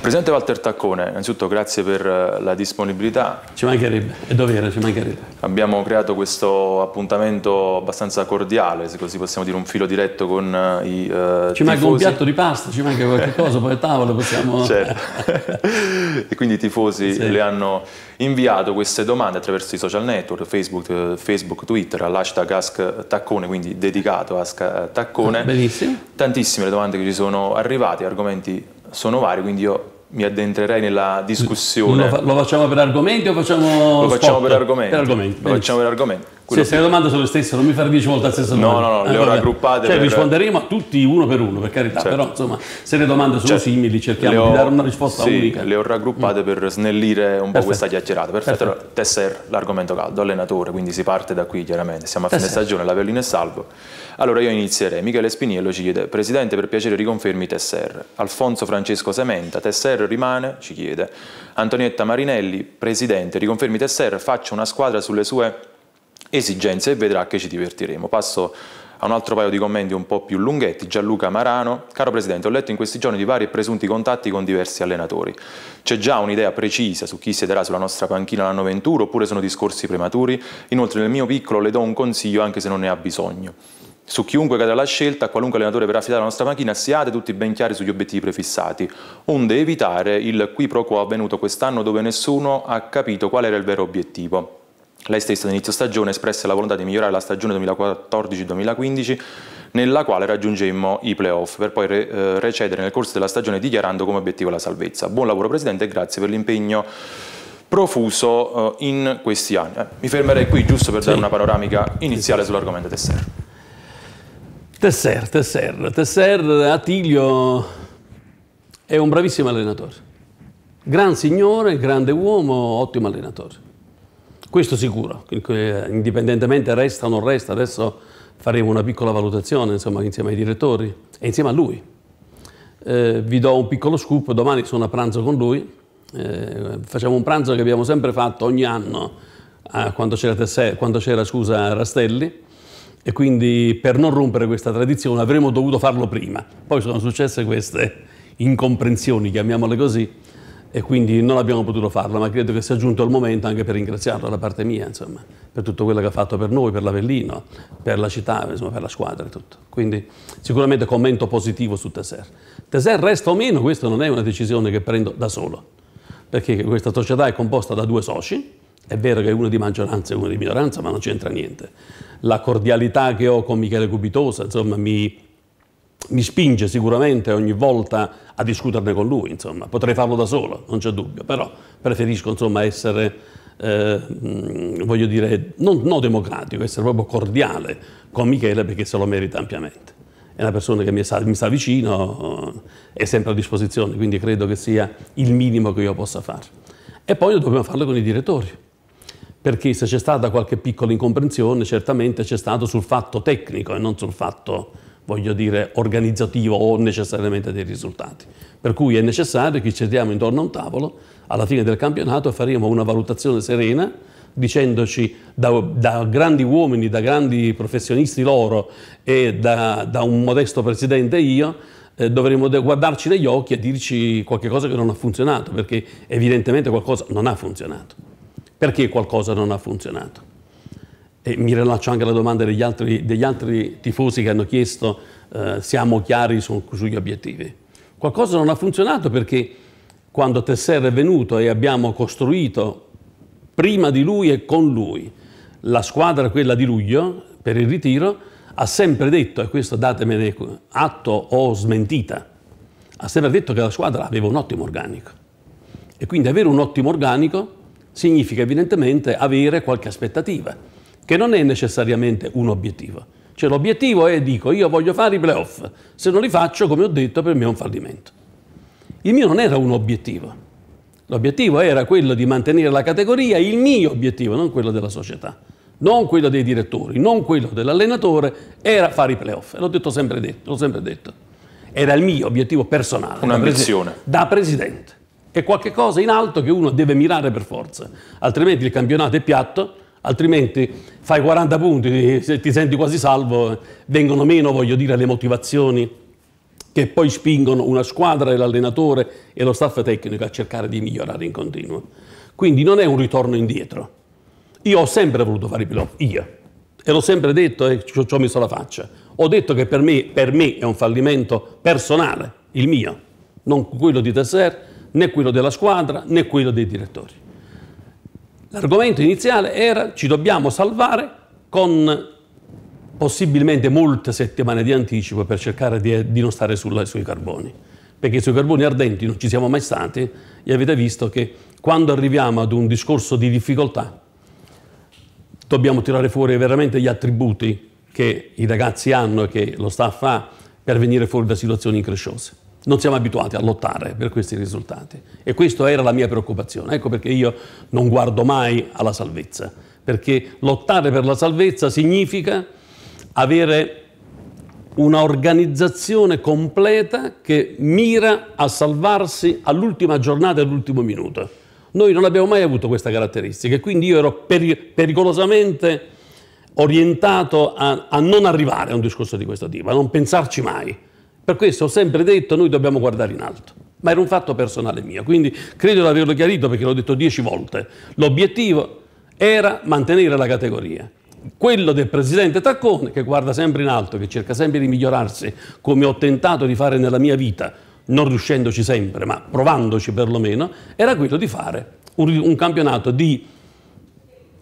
Presidente Walter Taccone, innanzitutto grazie per eh, la disponibilità. Ci mancherebbe, è dovere, ci mancherebbe. Abbiamo creato questo appuntamento abbastanza cordiale, se così possiamo dire, un filo diretto con eh, i eh, Ci tifosi. manca un piatto di pasta, ci manca qualche cosa, poi a tavolo possiamo... Certo. e quindi i tifosi sì. le hanno inviato queste domande attraverso i social network, Facebook, eh, Facebook Twitter, all'hashtag AskTaccone, quindi dedicato a Ask ah, Benissimo. Tantissime le domande che ci sono arrivate, argomenti sono vari, quindi io mi addentrerei nella discussione. Lo, fa- lo facciamo per argomenti o facciamo Lo facciamo per argomenti. Per argomenti. Lo facciamo per argomenti. Quello se le domande sono le stesse, non mi fare dieci volte la stessa domanda. No, no, no, ah, le ho raggruppate. Cioè, per... risponderemo tutti uno per uno, per carità, certo. però insomma, se le domande sono certo. simili, cerchiamo ho... di dare una risposta sì, unica. Le ho raggruppate mm. per snellire un Perfetto. po' questa chiacchierata. Perfetto, Perfetto. Tesser, l'argomento caldo, allenatore, quindi si parte da qui chiaramente. Siamo a Tesser. fine stagione, la è salvo. Allora io inizierei. Michele Spiniello ci chiede, Presidente, per piacere riconfermi Tesser. Alfonso Francesco Sementa, Tesser rimane, ci chiede. Antonietta Marinelli, Presidente, riconfermi Tesser, faccio una squadra sulle sue esigenze e vedrà che ci divertiremo. Passo a un altro paio di commenti un po' più lunghetti. Gianluca Marano, caro Presidente, ho letto in questi giorni di vari e presunti contatti con diversi allenatori. C'è già un'idea precisa su chi siederà sulla nostra panchina l'anno 21 oppure sono discorsi prematuri? Inoltre nel mio piccolo le do un consiglio anche se non ne ha bisogno. Su chiunque cadrà la scelta, qualunque allenatore verrà affidato alla nostra panchina, siate tutti ben chiari sugli obiettivi prefissati, onde evitare il qui pro quo avvenuto quest'anno dove nessuno ha capito qual era il vero obiettivo. Lei stessa all'inizio stagione espresse la volontà di migliorare la stagione 2014-2015 nella quale raggiungemmo i playoff per poi re, eh, recedere nel corso della stagione dichiarando come obiettivo la salvezza. Buon lavoro Presidente e grazie per l'impegno profuso eh, in questi anni. Eh, mi fermerei qui giusto per sì. dare una panoramica iniziale sull'argomento Tesser. Tesser, Tesser, Tesser, Attilio è un bravissimo allenatore, gran signore, grande uomo, ottimo allenatore. Questo sicuro, indipendentemente resta o non resta, adesso faremo una piccola valutazione insomma, insieme ai direttori e insieme a lui. Eh, vi do un piccolo scoop, domani sono a pranzo con lui, eh, facciamo un pranzo che abbiamo sempre fatto ogni anno quando c'era Rastelli e quindi per non rompere questa tradizione avremmo dovuto farlo prima. Poi sono successe queste incomprensioni, chiamiamole così, e quindi non abbiamo potuto farlo, ma credo che sia giunto il momento anche per ringraziarlo da parte mia, insomma, per tutto quello che ha fatto per noi, per l'Avellino, per la città, insomma, per la squadra e tutto. Quindi sicuramente commento positivo su Teser. Teser resta o meno, questa non è una decisione che prendo da solo, perché questa società è composta da due soci, è vero che è uno di maggioranza e uno di minoranza, ma non c'entra niente. La cordialità che ho con Michele Cubitosa, insomma, mi mi spinge sicuramente ogni volta a discuterne con lui, insomma. potrei farlo da solo, non c'è dubbio, però preferisco insomma, essere, eh, voglio dire, non, non, democratico, essere proprio cordiale con Michele perché se lo merita ampiamente. È una persona che mi sta, mi sta vicino, è sempre a disposizione, quindi credo che sia il minimo che io possa fare. E poi dobbiamo farlo con i direttori, perché se c'è stata qualche piccola incomprensione, certamente c'è stato sul fatto tecnico e non sul fatto voglio dire, organizzativo o necessariamente dei risultati. Per cui è necessario che ci sediamo intorno a un tavolo, alla fine del campionato faremo una valutazione serena dicendoci da, da, grandi uomini, da grandi professionisti loro e da, da un modesto presidente io, eh, dovremmo guardarci negli occhi e dirci qualcosa che non ha funzionato, perché evidentemente qualcosa non ha funzionato. Perché qualcosa non ha funzionato? E mi rilascio anche alla domanda degli altri, degli altri tifosi che hanno chiesto eh, siamo chiari su, sugli obiettivi. Qualcosa non ha funzionato perché quando Tesser è venuto e abbiamo costruito prima di lui e con lui la squadra quella di luglio per il ritiro ha sempre detto, e questo datemene atto o smentita, ha sempre detto che la squadra aveva un ottimo organico. E quindi avere un ottimo organico significa evidentemente avere qualche aspettativa che non è necessariamente un obiettivo. Cioè l'obiettivo è, dico, io voglio fare i playoff, se non li faccio, come ho detto, per me è un fallimento. Il mio non era un obiettivo, l'obiettivo era quello di mantenere la categoria, il mio obiettivo, non quello della società, non quello dei direttori, non quello dell'allenatore, era fare i playoff, l'ho detto sempre detto, l'ho sempre detto. Era il mio obiettivo personale. Un'ambizione. Da, da presidente. È qualcosa in alto che uno deve mirare per forza, altrimenti il campionato è piatto, altrimenti fai 40 punti, se ti senti quasi salvo, vengono meno, voglio dire, le motivazioni che poi spingono una squadra, l'allenatore e lo staff tecnico a cercare di migliorare in continuo. Quindi non è un ritorno indietro. Io ho sempre voluto fare i playoff, io, e l'ho sempre detto e eh, ci ho messo la faccia. Ho detto che per me, per me è un fallimento personale, il mio, non quello di Tesser, né quello della squadra, né quello dei direttori. L'argomento iniziale era ci dobbiamo salvare con possibilmente molte settimane di anticipo per cercare di, di non stare sulla, sui carboni, perché sui carboni ardenti non ci siamo mai stati e avete visto che quando arriviamo ad un discorso di difficoltà dobbiamo tirare fuori veramente gli attributi che i ragazzi hanno e che lo staff ha per venire fuori da situazioni incresciose non siamo abituati a lottare per questi risultati e questa era la mia preoccupazione. Ecco perché io non guardo mai alla salvezza, perché lottare per la salvezza significa avere un'organizzazione completa che mira a salvarsi all'ultima giornata e all'ultimo minuto. Noi non abbiamo mai avuto questa caratteristica e quindi io ero pericolosamente orientato a, a non arrivare a un discorso di questo tipo, a non pensarci mai per questo ho sempre detto noi dobbiamo guardare in alto. Ma era un fatto personale mio, quindi credo di averlo chiarito perché l'ho detto dieci volte. L'obiettivo era mantenere la categoria. Quello del presidente Taccone, che guarda sempre in alto, che cerca sempre di migliorarsi, come ho tentato di fare nella mia vita, non riuscendoci sempre, ma provandoci perlomeno, era quello di fare un, un campionato di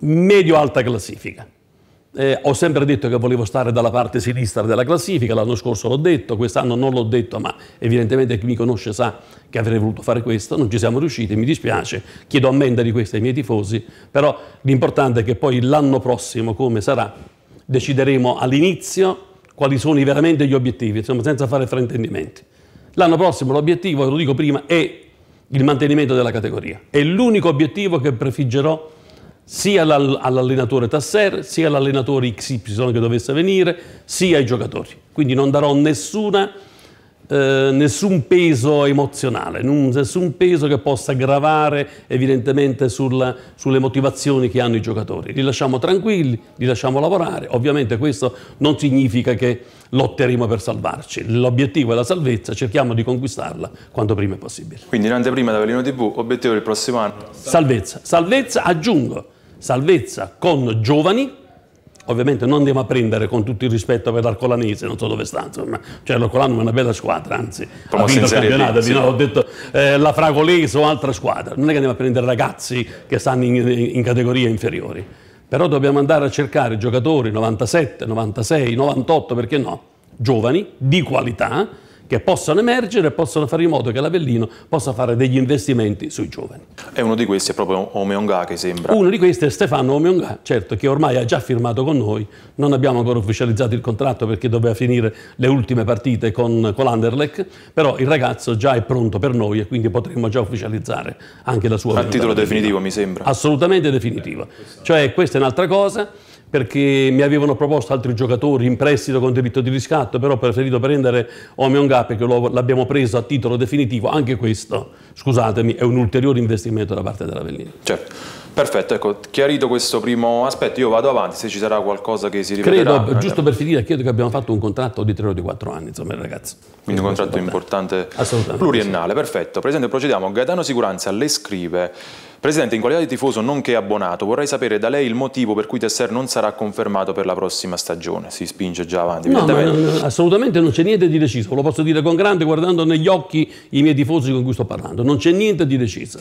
medio-alta classifica. Eh, ho sempre detto che volevo stare dalla parte sinistra della classifica, l'anno scorso l'ho detto, quest'anno non l'ho detto, ma evidentemente chi mi conosce sa che avrei voluto fare questo, non ci siamo riusciti, mi dispiace, chiedo ammenda di questo ai miei tifosi, però l'importante è che poi l'anno prossimo, come sarà, decideremo all'inizio quali sono veramente gli obiettivi, insomma, senza fare fraintendimenti. L'anno prossimo l'obiettivo, lo dico prima, è il mantenimento della categoria. È l'unico obiettivo che prefiggerò sia all'allenatore Tasser, sia all'allenatore XY che dovesse venire, sia ai giocatori. Quindi non darò nessuna, eh, nessun peso emozionale, nessun peso che possa gravare evidentemente sulla, sulle motivazioni che hanno i giocatori. Li lasciamo tranquilli, li lasciamo lavorare. Ovviamente questo non significa che lotteremo per salvarci. L'obiettivo è la salvezza, cerchiamo di conquistarla quanto prima è possibile. Quindi in anteprima da Velino TV, obiettivo del prossimo anno? Salvezza, salvezza aggiungo salvezza con giovani, ovviamente non andiamo a prendere con tutto il rispetto per l'Arcolanese, non so dove sta, insomma, cioè l'Arcolano è una bella squadra, anzi, Però ha vinto il campionato, sì. no, ho detto eh, la Fragolese o altra squadra, non è che andiamo a prendere ragazzi che stanno in, in categorie inferiori, però dobbiamo andare a cercare giocatori 97, 96, 98, perché no, giovani, di qualità, che possano emergere e possano fare in modo che l'Avellino possa fare degli investimenti sui giovani. E uno di questi è proprio Omeonga che sembra. Uno di questi è Stefano Omeonga, certo, che ormai ha già firmato con noi, non abbiamo ancora ufficializzato il contratto perché doveva finire le ultime partite con, con l'Anderlecht, però il ragazzo già è pronto per noi e quindi potremmo già ufficializzare anche la sua... A titolo definitivo mi sembra. Assolutamente definitivo. Cioè questa è un'altra cosa perché mi avevano proposto altri giocatori in prestito con diritto di riscatto, però ho preferito prendere Omeon Gap perché l'abbiamo preso a titolo definitivo, anche questo, scusatemi, è un ulteriore investimento da parte dell'Avellino. Certo. Perfetto, ecco, chiarito questo primo aspetto, io vado avanti, se ci sarà qualcosa che si ripeterà. Credo, eh, giusto per finire, credo che abbiamo fatto un contratto di 3 o di 4 anni, insomma, ragazzi. Quindi un contratto importante, pluriennale, sì. perfetto. Presidente, procediamo. Gaetano Sicuranza le scrive... Presidente, in qualità di tifoso nonché abbonato, vorrei sapere da lei il motivo per cui Tesser non sarà confermato per la prossima stagione. Si spinge già avanti. No, no, assolutamente non c'è niente di deciso, lo posso dire con grande guardando negli occhi i miei tifosi con cui sto parlando. Non c'è niente di deciso.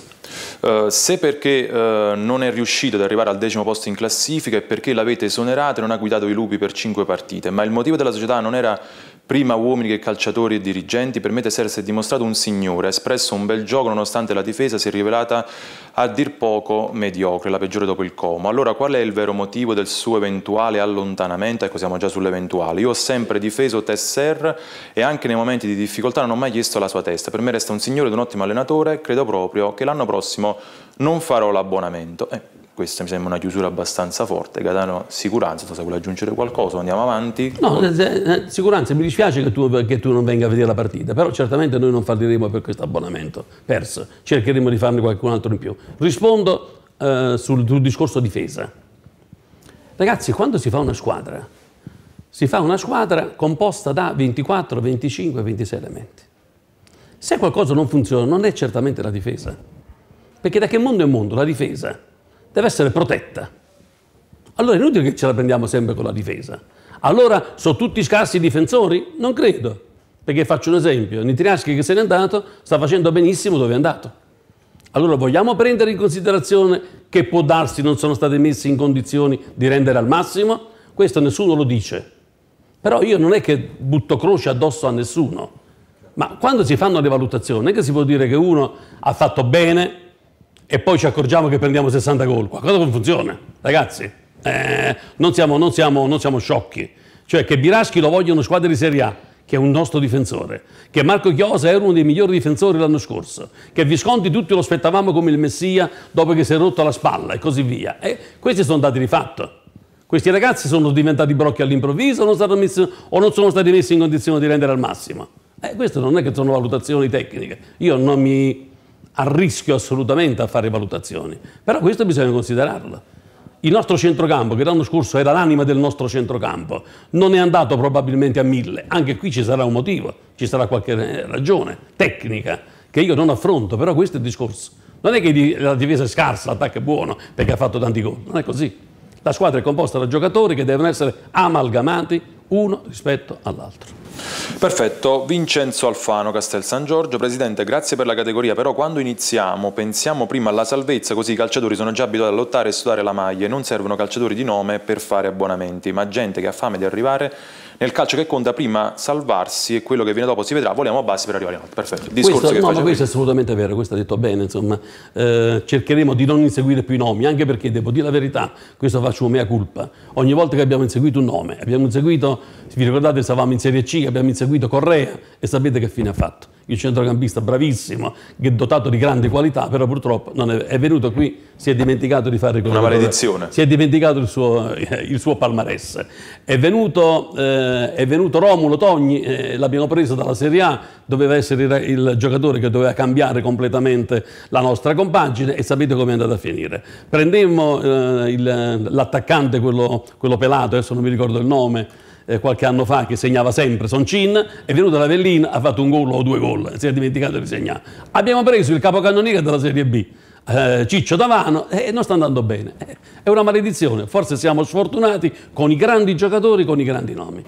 Uh, se perché uh, non è riuscito ad arrivare al decimo posto in classifica è perché l'avete esonerato e non ha guidato i lupi per cinque partite, ma il motivo della società non era prima uomini che calciatori e dirigenti, per me Tessera si è dimostrato un signore, ha espresso un bel gioco nonostante la difesa si è rivelata a dir poco mediocre, la peggiore dopo il Como. Allora qual è il vero motivo del suo eventuale allontanamento? Ecco, siamo già sull'eventuale. Io ho sempre difeso Tesser e anche nei momenti di difficoltà non ho mai chiesto la sua testa. Per me resta un signore ed un ottimo allenatore, credo proprio che l'anno prossimo non farò l'abbonamento. Eh questa mi sembra una chiusura abbastanza forte. Catano, Sicuranza, tu se vuoi aggiungere qualcosa, andiamo avanti. No, eh, eh, eh, Sicuranza, mi dispiace che tu, che tu, non venga a vedere la partita, però certamente noi non falliremo per questo abbonamento, perso, cercheremo di farne qualcun altro in più. Rispondo eh, sul, sul discorso difesa. Ragazzi, quando si fa una squadra, si fa una squadra composta da 24, 25, 26 elementi. Se qualcosa non funziona, non è certamente la difesa. Perché da che mondo è mondo? La difesa deve essere protetta. Allora è inutile che ce la prendiamo sempre con la difesa. Allora sono tutti scarsi i difensori? Non credo, perché faccio un esempio, Nitriaschi che se n'è andato sta facendo benissimo dove è andato. Allora vogliamo prendere in considerazione che può darsi non sono state messe in condizioni di rendere al massimo? Questo nessuno lo dice. Però io non è che butto croce addosso a nessuno. Ma quando si fanno le valutazioni, non è che si può dire che uno ha fatto bene e poi ci accorgiamo che prendiamo 60 gol. Qualcosa non funziona, ragazzi. Eh, non, siamo, non, siamo, non, siamo, sciocchi. Cioè che Biraschi lo vogliono squadre di Serie A, che è un nostro difensore, che Marco Chiosa era uno dei migliori difensori l'anno scorso, che Visconti tutti lo aspettavamo come il Messia dopo che si è rotto la spalla e così via. Eh, questi sono dati di fatto. Questi ragazzi sono diventati brocchi all'improvviso o non sono stati messi in condizione di rendere al massimo. Eh, queste non è che sono valutazioni tecniche. Io non mi a rischio assolutamente a fare valutazioni, però questo bisogna considerarlo. Il nostro centrocampo, che l'anno scorso era l'anima del nostro centrocampo, non è andato probabilmente a mille. Anche qui ci sarà un motivo, ci sarà qualche eh, ragione tecnica che io non affronto, però questo è il discorso. Non è che la difesa è scarsa, l'attacco è buono perché ha fatto tanti gol, non è così. La squadra è composta da giocatori che devono essere amalgamati uno rispetto all'altro. Perfetto, Vincenzo Alfano, Castel San Giorgio, Presidente grazie per la categoria, però quando iniziamo pensiamo prima alla salvezza così i calciatori sono già abituati a lottare e sudare la maglia e non servono calciatori di nome per fare abbonamenti, ma gente che ha fame di arrivare nel calcio che conta prima salvarsi e quello che viene dopo si vedrà, vogliamo bassi per arrivare in alto. Perfetto. Discorso questo, no, ma questo è assolutamente vero, questo ha detto bene, insomma, eh, cercheremo di non inseguire più i nomi, anche perché devo dire la verità, questo faccio mea colpa. Ogni volta che abbiamo inseguito un nome, abbiamo inseguito, vi ricordate stavamo in Serie C, abbiamo inseguito Correa e sapete che fine ha fatto il centrocampista bravissimo, che è dotato di grandi qualità, però purtroppo è, è, venuto qui, si è dimenticato di fare Una maledizione. Si è dimenticato il suo, eh, il suo palmarès. È venuto, eh, è venuto Romulo Togni, eh, l'abbiamo preso dalla Serie A, doveva essere il, giocatore che doveva cambiare completamente la nostra compagine e sapete come è andata a finire. Prendemmo eh, l'attaccante, quello, quello pelato, adesso non mi ricordo il nome, eh, qualche anno fa che segnava sempre Soncin, è venuto alla Vellina, ha fatto un gol o due gol, si è dimenticato di segnare. Abbiamo preso il capocannoniere della Serie B, eh, Ciccio Davano, e eh, non sta andando bene. è una maledizione, forse siamo sfortunati con i grandi giocatori, con i grandi nomi.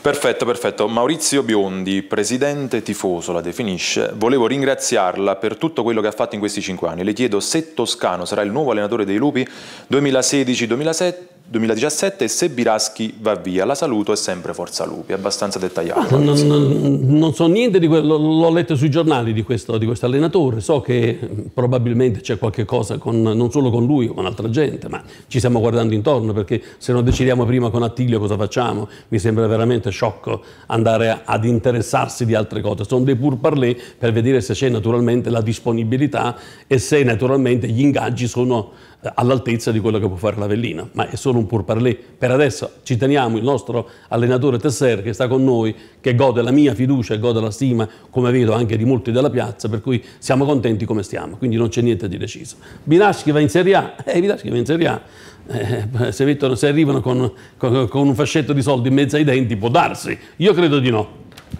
Perfetto, perfetto. Maurizio Biondi, presidente tifoso, la definisce. Volevo ringraziarla per tutto quello che ha fatto in questi cinque anni. Le chiedo se Toscano sarà il nuovo allenatore dei Lupi 2016-2017 2017 se Biraschi va via, la saluto è sempre Forza Lupi, è abbastanza dettagliato. Ah, non, non, non, so niente di quello, l'ho letto sui giornali di questo, di questo allenatore, so che mm, probabilmente c'è qualche cosa con, non solo con lui, con altra gente, ma ci stiamo guardando intorno perché se non decidiamo prima con Attilio cosa facciamo, mi sembra veramente sciocco andare a, ad interessarsi di altre cose, sono dei pur parlé per vedere se c'è naturalmente la disponibilità e se naturalmente gli ingaggi sono eh, all'altezza di quello che può fare l'Avellina, ma è solo un pur parlé. Per adesso ci teniamo il nostro allenatore Tesser che sta con noi, che gode la mia fiducia e gode la stima, come vedo anche di molti della piazza, per cui siamo contenti come stiamo, quindi non c'è niente di deciso. Binaschi va in Serie A, eh, Binaschi va in Serie A. Eh, se, mettono, se, arrivano con, con, con un fascetto di soldi in mezzo ai denti può darsi, io credo di no,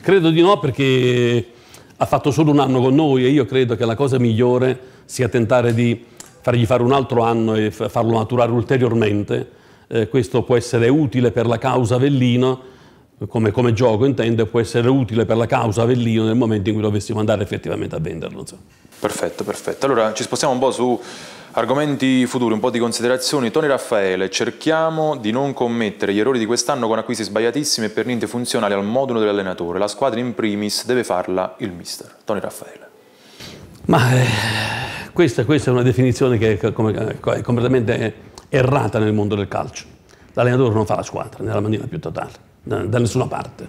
credo di no perché ha fatto solo un anno con noi e io credo che la cosa migliore sia tentare di fargli fare un altro anno e farlo maturare ulteriormente, eh, questo può essere utile per la causa Avellino, come, come, gioco intendo, può essere utile per la causa Avellino nel momento in cui dovessimo andare effettivamente a venderlo. So. Perfetto, perfetto. Allora ci spostiamo un po' su argomenti futuri, un po' di considerazioni. Tony Raffaele, cerchiamo di non commettere gli errori di quest'anno con acquisti sbagliatissimi e per niente funzionali al modulo dell'allenatore. La squadra in primis deve farla il mister. Tony Raffaele. Ma... Eh questa, questa è una definizione che è, come, è completamente errata nel mondo del calcio. L'allenatore non fa la squadra nella maniera più totale, da, da nessuna parte.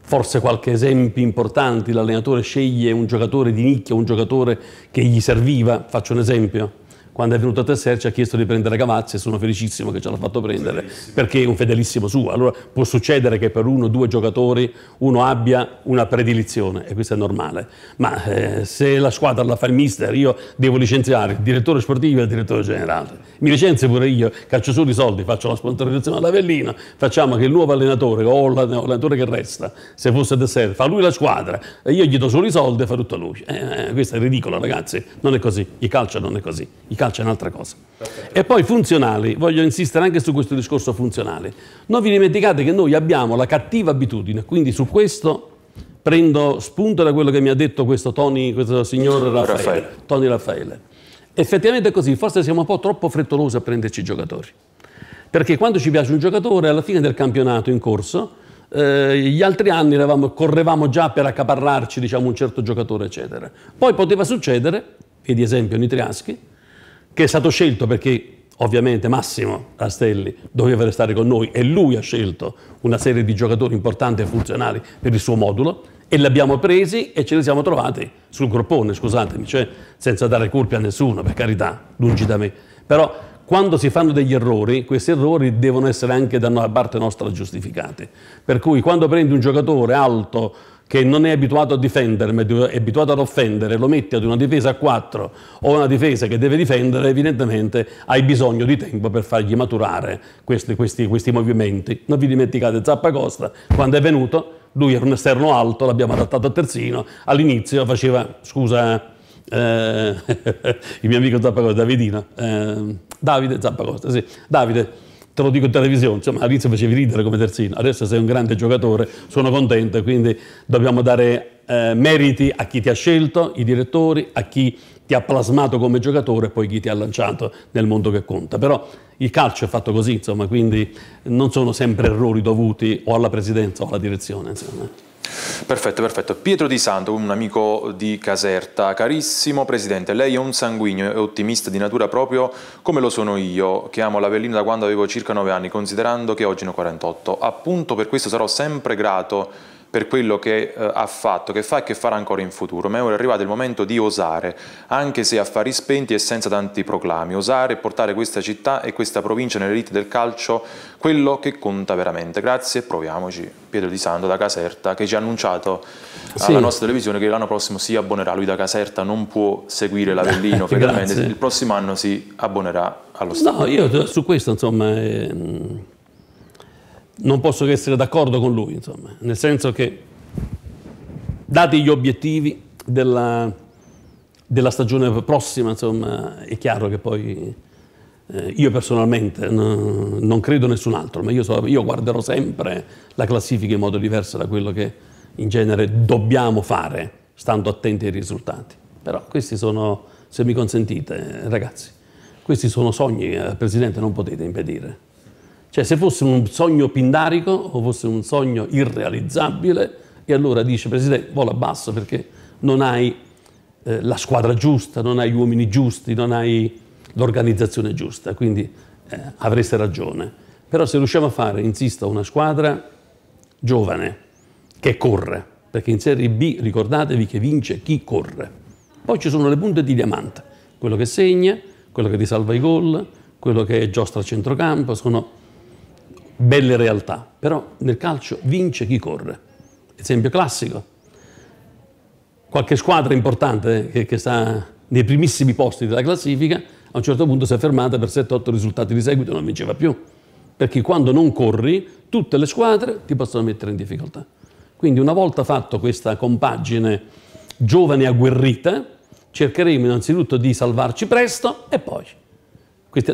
Forse qualche esempio importante, l'allenatore sceglie un giocatore di nicchia, un giocatore che gli serviva, faccio un esempio, quando è venuto a Tessera ci ha chiesto di prendere Cavazzi e sono felicissimo che ce l'ha fatto prendere perché è un fedelissimo suo. Allora può succedere che per uno o due giocatori uno abbia una predilizione e questo è normale, ma eh, se la squadra la fa il mister io devo licenziare il direttore sportivo e il direttore generale. Mi licenzio pure io, caccio solo i soldi, faccio la sponsorizzazione all'Avellino, facciamo che il nuovo allenatore o l'allenatore che resta, se fosse Tessera, fa lui la squadra e io gli do solo i soldi e fa tutto lui. Eh, eh, questo è ridicolo ragazzi, non è così, il calcio non è così. I calcio è un'altra cosa. Perfetto. E poi funzionali, voglio insistere anche su questo discorso funzionale. Non vi dimenticate che noi abbiamo la cattiva abitudine, quindi su questo prendo spunto da quello che mi ha detto questo, Tony, questo signor Raffaele, Raffaele. Tony Raffaele. Effettivamente è così, forse siamo un po' troppo frettolosi a prenderci i giocatori. Perché quando ci piace un giocatore, alla fine del campionato in corso, eh, gli altri anni eravamo, correvamo già per accaparrarci diciamo, un certo giocatore, eccetera. Poi poteva succedere, vedi esempio Nitriaschi, che è stato scelto perché ovviamente Massimo Rastelli doveva restare con noi e lui ha scelto una serie di giocatori importanti e funzionali per il suo modulo e li abbiamo presi e ce li siamo trovati sul groppone, scusatemi, cioè senza dare colpi a nessuno, per carità, lungi da me. Però quando si fanno degli errori, questi errori devono essere anche da parte nostra giustificati. Per cui quando prendi un giocatore alto, che non è abituato a difendere, ma è abituato ad offendere, lo metti ad una difesa a 4 o una difesa che deve difendere, evidentemente hai bisogno di tempo per fargli maturare questi, questi, questi movimenti. Non vi dimenticate Zappacosta, quando è venuto, lui era un esterno alto, l'abbiamo adattato a terzino, all'inizio faceva, scusa, eh, il mio amico Zappacosta, Davidino, eh, Davide Zappacosta, sì, Davide te lo dico in televisione, insomma all'inizio facevi ridere come terzino, adesso sei un grande giocatore, sono contento, quindi dobbiamo dare eh, meriti a chi ti ha scelto, i direttori, a chi ti ha plasmato come giocatore e poi chi ti ha lanciato nel mondo che conta. Però il calcio è fatto così, insomma, quindi non sono sempre errori dovuti o alla presidenza o alla direzione. Insomma. Perfetto, perfetto. Pietro Di Santo, un amico di Caserta. Carissimo Presidente, lei è un sanguigno e ottimista di natura proprio come lo sono io, che amo l'Avellino da quando avevo circa 9 anni, considerando che oggi ne ho 48. Appunto per questo sarò sempre grato per quello che eh, ha fatto, che fa e che farà ancora in futuro, ma è arrivato il momento di osare, anche se a fari spenti e senza tanti proclami, osare e portare questa città e questa provincia nell'elite del calcio quello che conta veramente. Grazie e proviamoci. Pietro Di Santo da Caserta che ci ha annunciato sì. alla nostra televisione che l'anno prossimo si abbonerà, lui da Caserta non può seguire l'Avellino, il prossimo anno si abbonerà allo Stato. No, io su questo insomma... Eh, non posso che essere d'accordo con lui, insomma, nel senso che dati gli obiettivi della, della stagione prossima, insomma, è chiaro che poi eh, io personalmente no, non credo nessun altro, ma io, so, io, guarderò sempre la classifica in modo diverso da quello che in genere dobbiamo fare, stando attenti ai risultati. Però questi sono, se mi consentite, ragazzi, questi sono sogni che eh, il Presidente non potete impedire. Cioè se fosse un sogno pindarico o fosse un sogno irrealizzabile e allora dice Presidente vola basso perché non hai eh, la squadra giusta, non hai gli uomini giusti, non hai l'organizzazione giusta, quindi eh, avreste ragione. Però se riusciamo a fare, insisto, una squadra giovane che corre, perché in Serie B ricordatevi che vince chi corre. Poi ci sono le punte di diamante, quello che segna, quello che ti salva i gol, quello che giostra a centrocampo, sono belle realtà, però nel calcio vince chi corre. Esempio classico. Qualche squadra importante eh, che, che sta nei primissimi posti della classifica, a un certo punto si è fermata per 7-8 risultati di seguito e non vinceva più. Perché quando non corri, tutte le squadre ti possono mettere in difficoltà. Quindi una volta fatto questa compagine giovane agguerrita, cercheremo innanzitutto di salvarci presto e poi.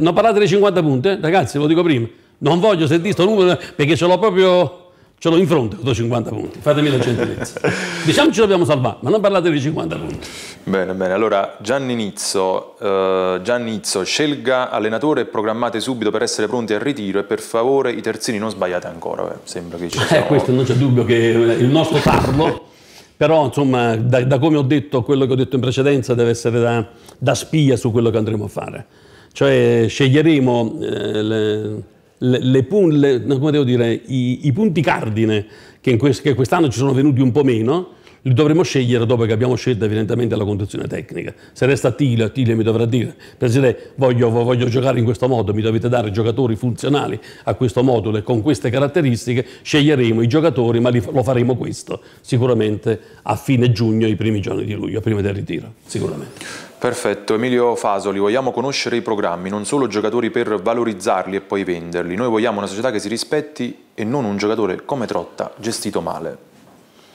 non parlate dei 50 punti, eh? ragazzi, ve lo dico prima. Non voglio sentire questo numero perché ce l'ho proprio ce l'ho in fronte, ho 50 punti, fatemi la gentilezza. diciamo che ci dobbiamo salvare, ma non parlate di 50 punti. Bene, bene. Allora, Gianni Nizzo, eh, Gianni Nizzo, scelga allenatore e programmate subito per essere pronti al ritiro e per favore i terzini non sbagliate ancora. Beh, sembra che ci eh, siamo... Eh, questo non c'è dubbio che il nostro parlo, però insomma, da, da, come ho detto, quello che ho detto in precedenza deve essere da, da spia su quello che andremo a fare. Cioè, sceglieremo... Eh, le le, le, le, dire, i, i, punti cardine che, quest, che quest'anno ci sono venuti un po' meno, li dovremo scegliere dopo che abbiamo scelto evidentemente la conduzione tecnica. Se resta Tile, Tile mi dovrà dire, Presidente, voglio, voglio, giocare in questo modo, mi dovete dare giocatori funzionali a questo modulo e con queste caratteristiche sceglieremo i giocatori, ma li, lo faremo questo sicuramente a fine giugno, i primi giorni di luglio, prima del ritiro, sicuramente. Perfetto, Emilio Fasoli, vogliamo conoscere i programmi, non solo giocatori per valorizzarli e poi venderli. Noi vogliamo una società che si rispetti e non un giocatore come Trotta gestito male.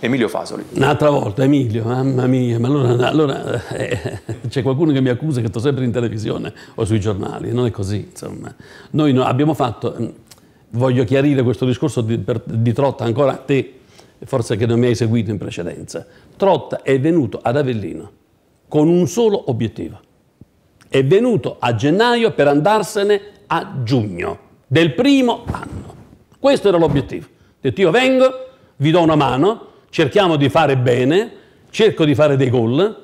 Emilio Fasoli. Un'altra volta, Emilio, mamma mia, ma allora, allora eh, c'è qualcuno che mi accusa che sto sempre in televisione o sui giornali, non è così, insomma. Noi no, abbiamo fatto, mm, voglio chiarire questo discorso di, per, di Trotta ancora a te, forse che non mi hai seguito in precedenza. Trotta è venuto ad Avellino con un solo obiettivo. È venuto a gennaio per andarsene a giugno del primo anno. Questo era l'obiettivo. Ho detto io vengo, vi do una mano, cerchiamo di fare bene, cerco di fare dei gol,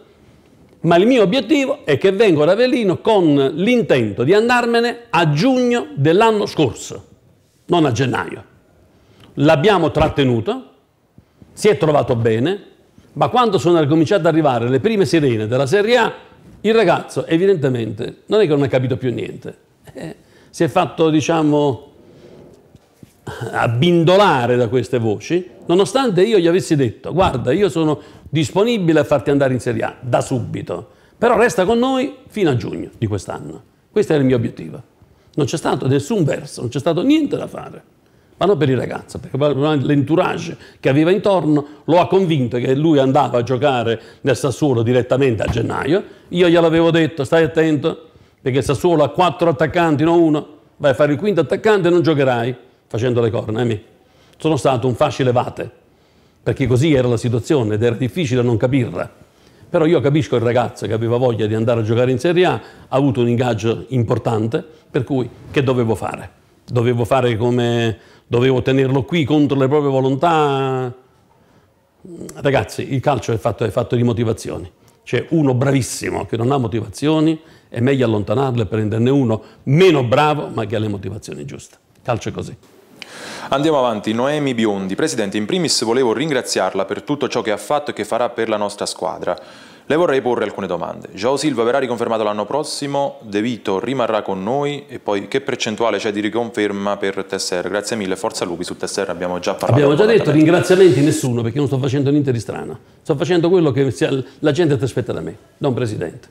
ma il mio obiettivo è che vengo ad Avellino con l'intento di andarmene a giugno dell'anno scorso, non a gennaio. L'abbiamo trattenuto, si è trovato bene, ma quando sono cominciate ad arrivare le prime sirene della Serie A, il ragazzo evidentemente non è che non ha capito più niente. Eh, si è fatto, diciamo, abbindolare da queste voci, nonostante io gli avessi detto, guarda, io sono disponibile a farti andare in Serie A da subito, però resta con noi fino a giugno di quest'anno. Questo era il mio obiettivo. Non c'è stato nessun verso, non c'è stato niente da fare ma non per il ragazzo, perché l'entourage che aveva intorno lo ha convinto che lui andava a giocare nel Sassuolo direttamente a gennaio. Io gliel'avevo detto, stai attento, perché Sassuolo ha quattro attaccanti, non uno, vai a fare il quinto attaccante e non giocherai facendo le corna. Eh, Sono stato un facile vate, perché così era la situazione ed era difficile non capirla. Però io capisco il ragazzo che aveva voglia di andare a giocare in Serie A, ha avuto un ingaggio importante, per cui che dovevo fare? Dovevo fare come dovevo tenerlo qui contro le proprie volontà. Ragazzi, il calcio è fatto, è fatto di motivazioni. C'è uno bravissimo che non ha motivazioni, è meglio allontanarlo e prenderne uno meno bravo ma che ha le motivazioni giuste. Calcio è così. Andiamo avanti, Noemi Biondi. Presidente, in primis volevo ringraziarla per tutto ciò che ha fatto e che farà per la nostra squadra. Le vorrei porre alcune domande. Joao Silva verrà riconfermato l'anno prossimo, De Vito rimarrà con noi e poi che percentuale c'è di riconferma per Tesser? Grazie mille, forza Lupi, su Tesser, abbiamo già parlato. Abbiamo già detto ringraziamenti nessuno perché non sto facendo niente di strano, sto facendo quello che la gente ti aspetta da me, da un presidente.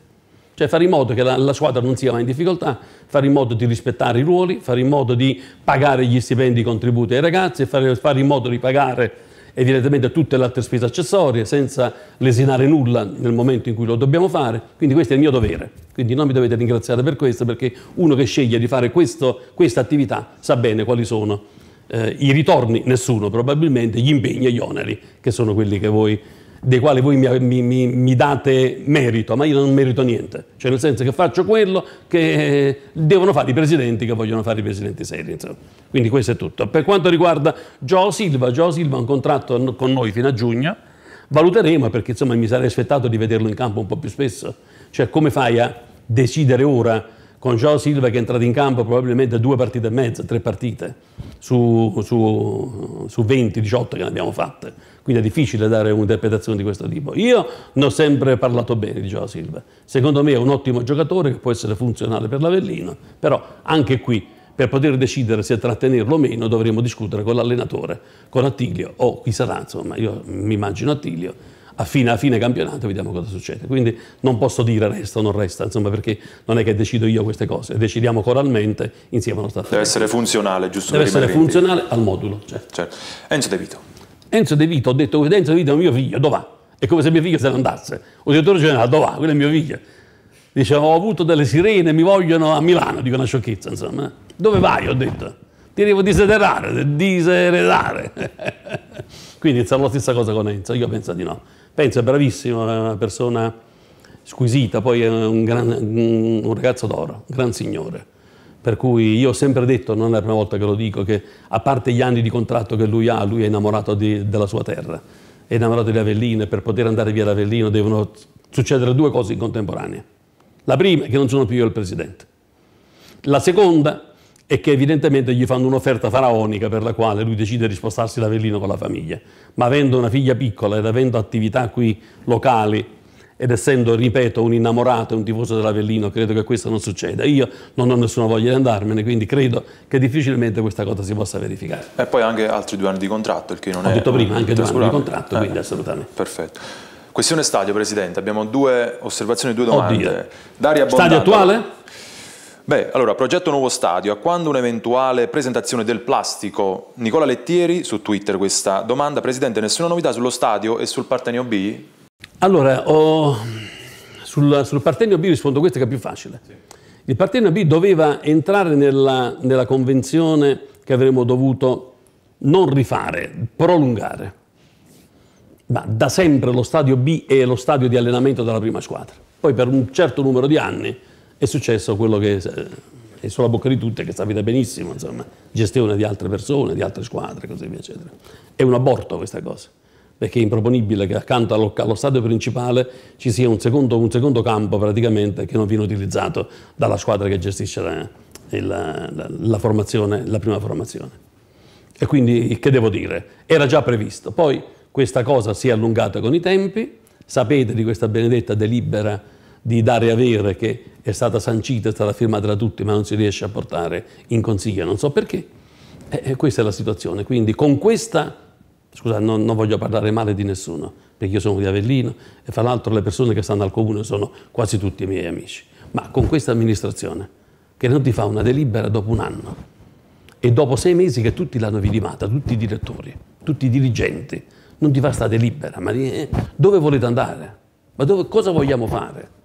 Cioè fare in modo che la, la, squadra non sia mai in difficoltà, fare in modo di rispettare i ruoli, fare in modo di pagare gli stipendi e i contributi ai ragazzi, fare, fare in modo di pagare evidentemente tutte le altre spese accessorie, senza lesinare nulla nel momento in cui lo dobbiamo fare. Quindi questo è il mio dovere. Quindi non mi dovete ringraziare per questo, perché uno che sceglie di fare questo, questa attività sa bene quali sono eh, i ritorni, nessuno probabilmente, gli impegni e gli oneri, che sono quelli che voi dei quali voi mi, mi, mi, date merito, ma io non merito niente. Cioè nel senso che faccio quello che eh, devono fare i presidenti che vogliono fare i presidenti seri. Insomma. Quindi questo è tutto. Per quanto riguarda Joe Silva, Joe Silva ha un contratto con noi fino a giugno, valuteremo perché insomma mi sarei aspettato di vederlo in campo un po' più spesso. Cioè come fai a decidere ora con Joe Silva che è entrato in campo probabilmente due partite e mezza, tre partite su, su, su 20-18 che ne abbiamo fatte quindi è difficile dare un'interpretazione di questo tipo. Io ne ho sempre parlato bene di Gioa Silva. Secondo me è un ottimo giocatore che può essere funzionale per l'Avellino, però anche qui per poter decidere se trattenerlo o meno dovremo discutere con l'allenatore, con Attilio o chi sarà, insomma, io mi immagino Attilio, a fine, a fine, campionato vediamo cosa succede. Quindi non posso dire resta o non resta, insomma, perché non è che decido io queste cose, decidiamo coralmente insieme allo Stato. Deve essere funzionale, giusto? Deve essere funzionale al modulo. Certo. certo. Enzo De Vito. Enzo De Vito, ho detto, Enzo De Vito è mio figlio, dov'è? È come se mio figlio se ne andasse. Un direttore generale, dove va? Quello è mio figlio. Diceva, ho avuto delle sirene, mi vogliono a Milano, dico una sciocchezza, insomma. Dove vai? Ho detto. Ti devo diseredare, diseredare. Quindi sarà la stessa cosa con Enzo, io penso di no. Enzo è bravissimo, è una persona squisita, poi è un, gran, un ragazzo d'oro, un gran signore. Per cui io ho sempre detto, non è la prima volta che lo dico, che a parte gli anni di contratto che lui ha, lui è innamorato di, della sua terra, è innamorato di Avellino e per poter andare via da Avellino devono succedere due cose in contemporanea. La prima è che non sono più io il presidente. La seconda è che evidentemente gli fanno un'offerta faraonica per la quale lui decide di spostarsi da Avellino con la famiglia. Ma avendo una figlia piccola ed avendo attività qui locali ed essendo, ripeto, un innamorato e un tifoso dell'Avellino, credo che questo non succeda. Io non ho nessuna voglia di andarmene, quindi credo che difficilmente questa cosa si possa verificare. E poi anche altri due anni di contratto, il che non ho è... Ho detto prima, anche due anni di contratto, eh, quindi assolutamente. Perfetto. Questione stadio, Presidente. Abbiamo due osservazioni, e due domande. Oddio. Daria Bondando. Stadio attuale? Beh, allora, progetto nuovo stadio. A quando un'eventuale presentazione del plastico? Nicola Lettieri, su Twitter questa domanda. Presidente, nessuna novità sullo stadio e sul Partenio B? Allora, oh, sul, sul, Partenio B rispondo questo che è più facile. Sì. Il Partenio B doveva entrare nella, nella convenzione che avremmo dovuto non rifare, prolungare. Ma da sempre lo stadio B è lo stadio di allenamento della prima squadra. Poi per un certo numero di anni è successo quello che eh, è sulla bocca di tutte, che sapete benissimo, insomma, gestione di altre persone, di altre squadre, così via, eccetera. È un aborto questa cosa perché è improponibile che accanto allo, allo stadio principale ci sia un secondo, un secondo, campo praticamente che non viene utilizzato dalla squadra che gestisce la, la, la, la prima formazione. E quindi che devo dire? Era già previsto. Poi questa cosa si è allungata con i tempi, sapete di questa benedetta delibera di dare avere che è stata sancita, è stata firmata da tutti, ma non si riesce a portare in consiglio, non so perché. E questa è la situazione. Quindi con questa scusa, non, non, voglio parlare male di nessuno, perché io sono di Avellino e fra l'altro le persone che stanno al comune sono quasi tutti i miei amici, ma con questa amministrazione che non ti fa una delibera dopo un anno e dopo sei mesi che tutti l'hanno vidimata, tutti i direttori, tutti i dirigenti, non ti fa sta delibera, ma eh, dove volete andare? Ma dove, cosa vogliamo fare?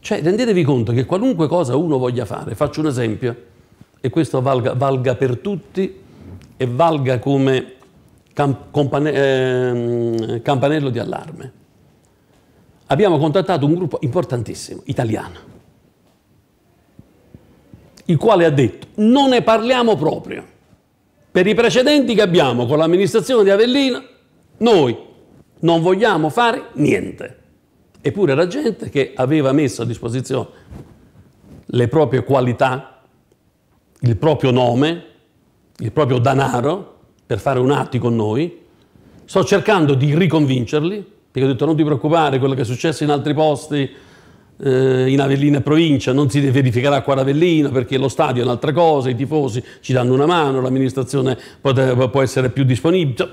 Cioè rendetevi conto che qualunque cosa uno voglia fare, faccio un esempio, e questo valga, valga per tutti e valga come eh, campanello di allarme. Abbiamo contattato un gruppo importantissimo, italiano, il quale ha detto non ne parliamo proprio. Per i precedenti che abbiamo con l'amministrazione di Avellino, noi non vogliamo fare niente. Eppure era gente che aveva messo a disposizione le proprie qualità, il proprio nome, il proprio danaro, per fare un atti con noi, sto cercando di riconvincerli, perché ho detto non ti preoccupare, quello che è successo in altri posti, eh, in Avellino e provincia, non si verificherà qua ad Avellina perché lo stadio è un'altra cosa, i tifosi ci danno una mano, l'amministrazione può essere più disponibile.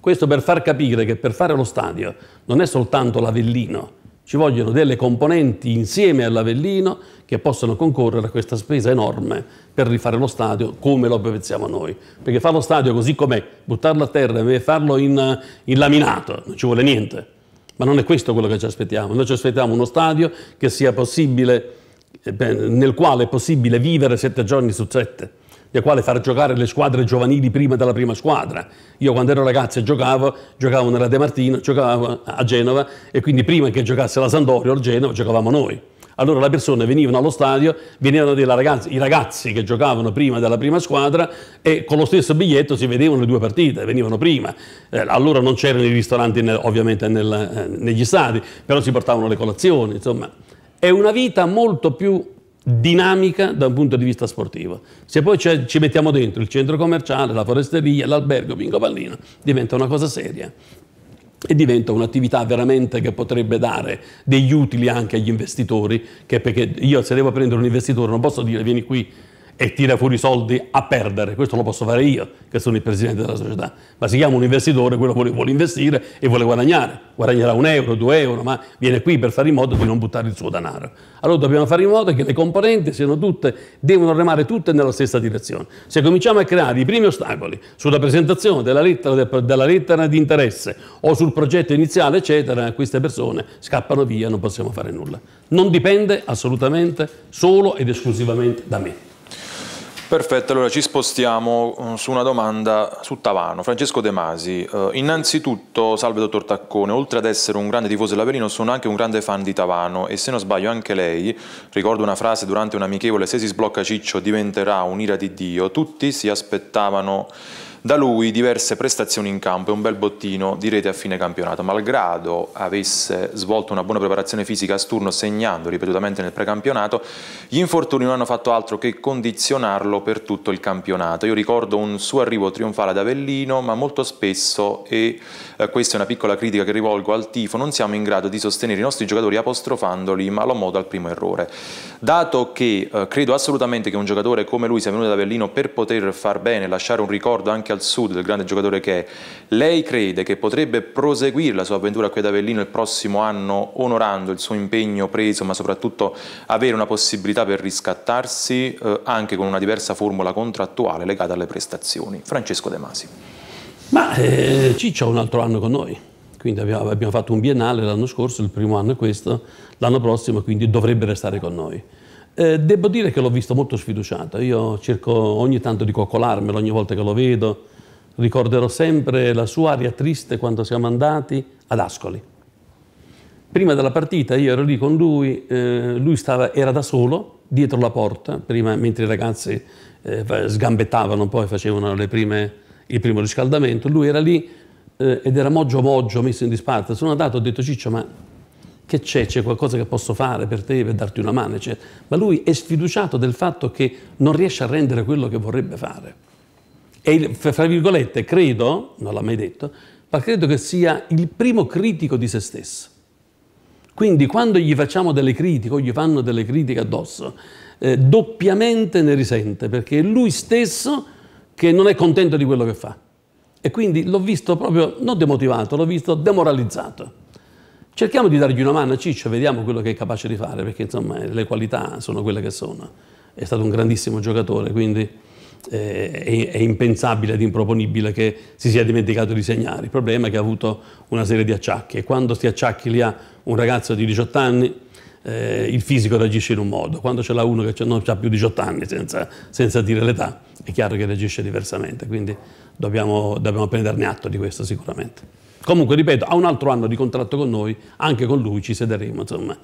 Questo per far capire che per fare lo stadio non è soltanto l'Avellino, ci vogliono delle componenti insieme all'Avellino che possano concorrere a questa spesa enorme per rifare lo stadio come lo pensiamo noi. Perché fare lo stadio così com'è, buttarlo a terra e farlo in, in laminato, non ci vuole niente. Ma non è questo quello che ci aspettiamo. Noi ci aspettiamo uno stadio che sia possibile, eh, nel quale è possibile vivere sette giorni su sette nel quale far giocare le squadre giovanili prima della prima squadra. Io quando ero ragazzo giocavo, giocavo nella De Martino, giocavo a Genova e quindi prima che giocasse la Sandoria o il Genova giocavamo noi. Allora le persone venivano allo stadio, venivano ragazzi, i ragazzi che giocavano prima della prima squadra e con lo stesso biglietto si vedevano le due partite, venivano prima. Eh, allora non c'erano i ristoranti nel, ovviamente nel, eh, negli stadi, però si portavano le colazioni, insomma. È una vita molto più dinamica da un punto di vista sportivo. Se poi ci mettiamo dentro il centro commerciale, la foresteria, l'albergo, Bingo Pallino, diventa una cosa seria e diventa un'attività veramente che potrebbe dare degli utili anche agli investitori, perché io se devo prendere un investitore non posso dire vieni qui e tira fuori i soldi a perdere. Questo lo posso fare io, che sono il presidente della società. Ma si chiama un investitore quello che vuole investire e vuole guadagnare. Guadagnerà un euro, due euro, ma viene qui per fare in modo di non buttare il suo denaro. Allora dobbiamo fare in modo che le componenti siano tutte, devono remare tutte nella stessa direzione. Se cominciamo a creare i primi ostacoli sulla presentazione della lettera, della lettera di interesse o sul progetto iniziale, eccetera, queste persone scappano via, non possiamo fare nulla. Non dipende assolutamente solo ed esclusivamente da me. Perfetto, allora ci spostiamo mm, su una domanda su Tavano. Francesco De Masi, eh, innanzitutto, salve dottor Taccone, oltre ad essere un grande tifoso dell'Averino, sono anche un grande fan di Tavano e se non sbaglio anche lei, ricordo una frase durante un amichevole, se si sblocca Ciccio diventerà un'ira di Dio, tutti si aspettavano da lui diverse prestazioni in campo e un bel bottino di rete a fine campionato. Malgrado avesse svolto una buona preparazione fisica a Sturno segnando ripetutamente nel precampionato, gli infortuni non hanno fatto altro che condizionarlo per tutto il campionato. Io ricordo un suo arrivo trionfale ad Avellino, ma molto spesso e eh, questa è una piccola critica che rivolgo al tifo, non siamo in grado di sostenere i nostri giocatori apostrofandoli in malo modo al primo errore. Dato che eh, credo assolutamente che un giocatore come lui sia venuto da Avellino per poter far bene, lasciare un ricordo anche al sud del grande giocatore che è, lei crede che potrebbe proseguire la sua avventura qui ad Avellino il prossimo anno onorando il suo impegno preso ma soprattutto avere una possibilità per riscattarsi eh, anche con una diversa formula contrattuale legata alle prestazioni. Francesco De Masi. Ma eh, Ciccio ha un altro anno con noi, quindi abbiamo, abbiamo fatto un biennale l'anno scorso, il primo anno è questo, l'anno prossimo quindi dovrebbe restare con noi. Eh, devo dire che l'ho visto molto sfiduciato, io cerco ogni tanto di coccolarmelo ogni volta che lo vedo, ricorderò sempre la sua aria triste quando siamo andati ad Ascoli. Prima della partita io ero lì con lui, eh, lui stava, era da solo, dietro la porta, prima, mentre i ragazzi eh, sgambettavano poi facevano le prime il primo riscaldamento, lui era lì eh, ed era moggio moggio messo in disparte. Sono andato e ho detto Ciccio ma che c'è? C'è qualcosa che posso fare per te, per darti una mano? Eccetera. Ma lui è sfiduciato del fatto che non riesce a rendere quello che vorrebbe fare. E, fra virgolette, credo, non l'ha mai detto, ma credo che sia il primo critico di se stesso. Quindi quando gli facciamo delle critiche o gli fanno delle critiche addosso, eh, doppiamente ne risente perché lui stesso che non è contento di quello che fa. E quindi l'ho visto proprio non demotivato, l'ho visto demoralizzato. Cerchiamo di dargli una mano a Ciccio, vediamo quello che è capace di fare, perché insomma le qualità sono quelle che sono. È stato un grandissimo giocatore, quindi eh, è, è, impensabile ed improponibile che si sia dimenticato di segnare. Il problema è che ha avuto una serie di acciacchi e quando questi acciacchi li ha un ragazzo di 18 anni, eh, il fisico reagisce in un modo, quando ce l'ha uno che non ha più 18 anni senza, senza dire l'età, è chiaro che reagisce diversamente, quindi dobbiamo, dobbiamo prenderne atto di questo sicuramente. Comunque, ripeto, ha un altro anno di contratto con noi, anche con lui ci sederemo, insomma,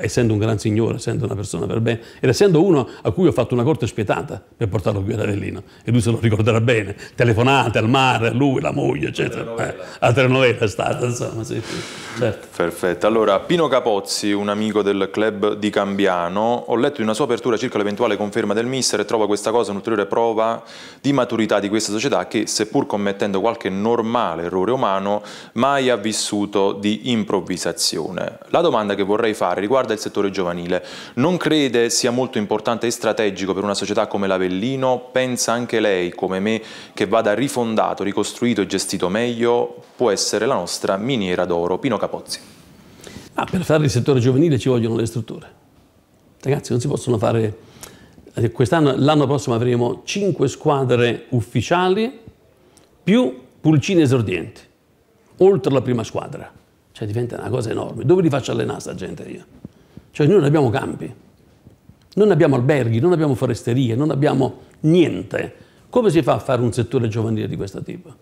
essendo un gran signore, essendo una persona per bene, ed essendo uno a cui ho fatto una corte spietata per portarlo qui ad Avellino, e lui se lo ricorderà bene, telefonate al mare, lui, la moglie, eccetera, la telenovela eh, è stata, insomma, sì, sì, certo. Perfetto, allora, Pino Capozzi, un amico del club di Cambiano, ho letto in una sua apertura circa l'eventuale conferma del mister e trovo questa cosa un'ulteriore prova di maturità di questa società che, seppur commettendo qualche normale errore umano, mai ha vissuto di improvvisazione. La domanda che vorrei fare riguarda il settore giovanile. Non crede sia molto importante e strategico per una società come l'Avellino? Pensa anche lei, come me, che vada rifondato, ricostruito e gestito meglio? Può essere la nostra miniera d'oro. Pino Capozzi. Ah, per fare il settore giovanile ci vogliono le strutture. Ragazzi, non si possono fare... Eh, quest'anno, l'anno prossimo avremo 5 squadre ufficiali più pulcini esordienti oltre la prima squadra. Cioè diventa una cosa enorme. Dove li faccio allenare sta gente io? Cioè noi non abbiamo campi, non abbiamo alberghi, non abbiamo foresterie, non abbiamo niente. Come si fa a fare un settore giovanile di questo tipo?